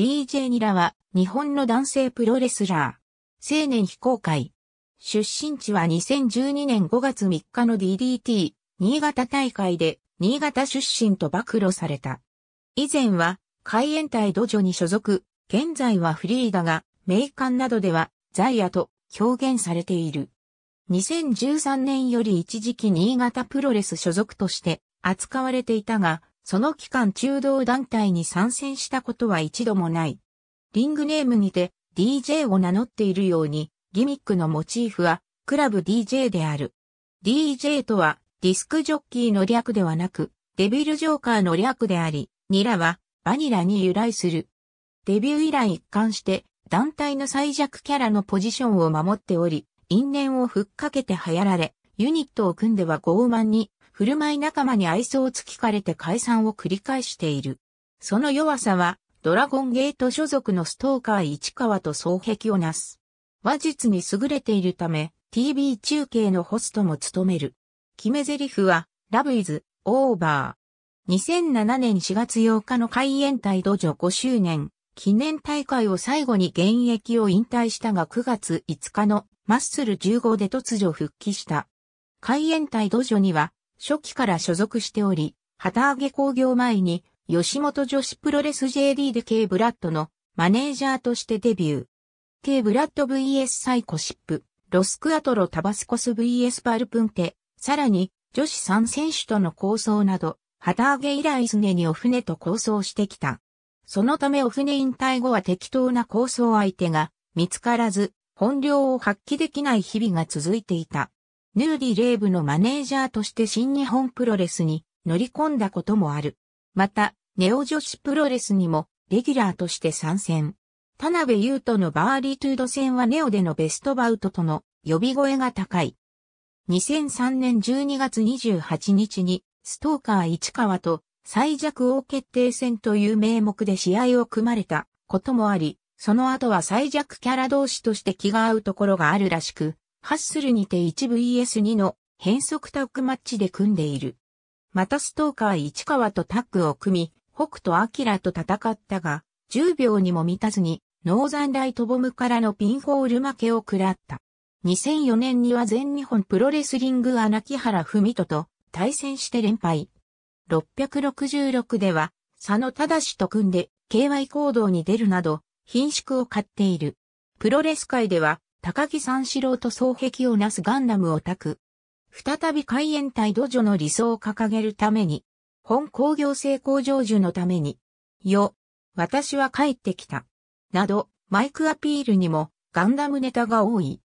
DJ ニラは日本の男性プロレスラー。青年非公開。出身地は2012年5月3日の DDT 新潟大会で新潟出身と暴露された。以前は海援隊土壌に所属、現在はフリーだが、名館などではザイヤと表現されている。2013年より一時期新潟プロレス所属として扱われていたが、その期間中道団体に参戦したことは一度もない。リングネームにて DJ を名乗っているように、ギミックのモチーフはクラブ DJ である。DJ とはディスクジョッキーの略ではなく、デビルジョーカーの略であり、ニラはバニラに由来する。デビュー以来一貫して団体の最弱キャラのポジションを守っており、因縁をふっかけて流行られ、ユニットを組んでは傲慢に振る舞い仲間に愛想を突きかれて解散を繰り返している。その弱さは、ドラゴンゲート所属のストーカー市川と双璧をなす。話術に優れているため、TV 中継のホストも務める。決め台詞は、Love is over。2007年4月8日の海援隊土壌5周年記念大会を最後に現役を引退したが9月5日のマッスル15で突如復帰した。海援隊土壌には初期から所属しており、旗揚げ工業前に、吉本女子プロレス JD で K ブラッドのマネージャーとしてデビュー。K ブラッド VS サイコシップ、ロスクアトロタバスコス VS パルプンテ、さらに女子3選手との構想など、旗揚げ以来常にお船と構想してきた。そのためお船引退後は適当な構想相手が見つからず、本領を発揮できない日々が続いていた。ヌーディ・レーブのマネージャーとして新日本プロレスに乗り込んだこともある。また、ネオ女子プロレスにもレギュラーとして参戦。田辺優斗のバーリートゥード戦はネオでのベストバウトとの呼び声が高い。2003年12月28日にストーカー市川と最弱王決定戦という名目で試合を組まれたこともあり、その後は最弱キャラ同士として気が合うところがあるらしく、ハッスルにて 1vs2 の変則タッグマッチで組んでいる。またストーカー市川とタッグを組み、北斗明と戦ったが、10秒にも満たずに、ノーザンライトボムからのピンホール負けを食らった。2004年には全日本プロレスリング穴木原文人と対戦して連敗。666では、佐野忠と組んで、KY 行動に出るなど、品縮を買っている。プロレス界では、高木三四郎と双璧をなすガンダムオタク。再び海援隊土壌の理想を掲げるために、本工業成功成就のために、よ、私は帰ってきた。など、マイクアピールにもガンダムネタが多い。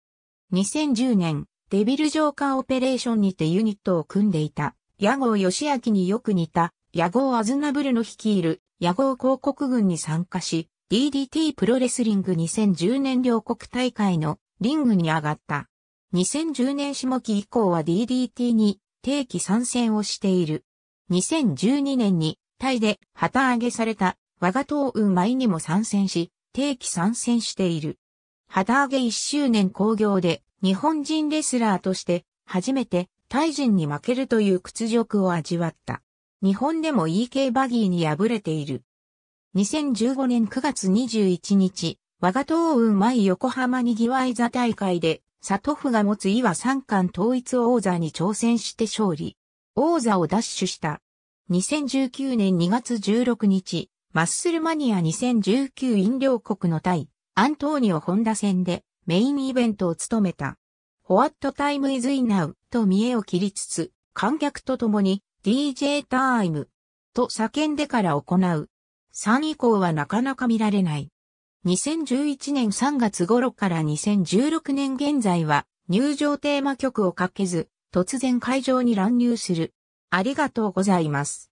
2010年、デビルジョーカーオペレーションにてユニットを組んでいた、ヨ号義明によく似た、野号アズナブルの率いる、野号広告軍に参加し、DDT プロレスリング2010年両国大会のリングに上がった。2010年下期以降は DDT に定期参戦をしている。2012年にタイで旗揚げされた我が党運舞にも参戦し、定期参戦している。旗揚げ1周年興行で日本人レスラーとして初めてタイ人に負けるという屈辱を味わった。日本でも EK バギーに敗れている。2015年9月21日、我が党運前横浜にぎわい座大会で、里夫が持つ岩三冠統一王座に挑戦して勝利。王座を奪取した。2019年2月16日、マッスルマニア2019飲料国の対、アントーニオ・ホンダ戦でメインイベントを務めた。ホワットタイムイズイナウと見栄を切りつつ、観客と共に DJ タイムと叫んでから行う。3以降はなかなか見られない。2011年3月頃から2016年現在は入場テーマ曲をかけず、突然会場に乱入する。ありがとうございます。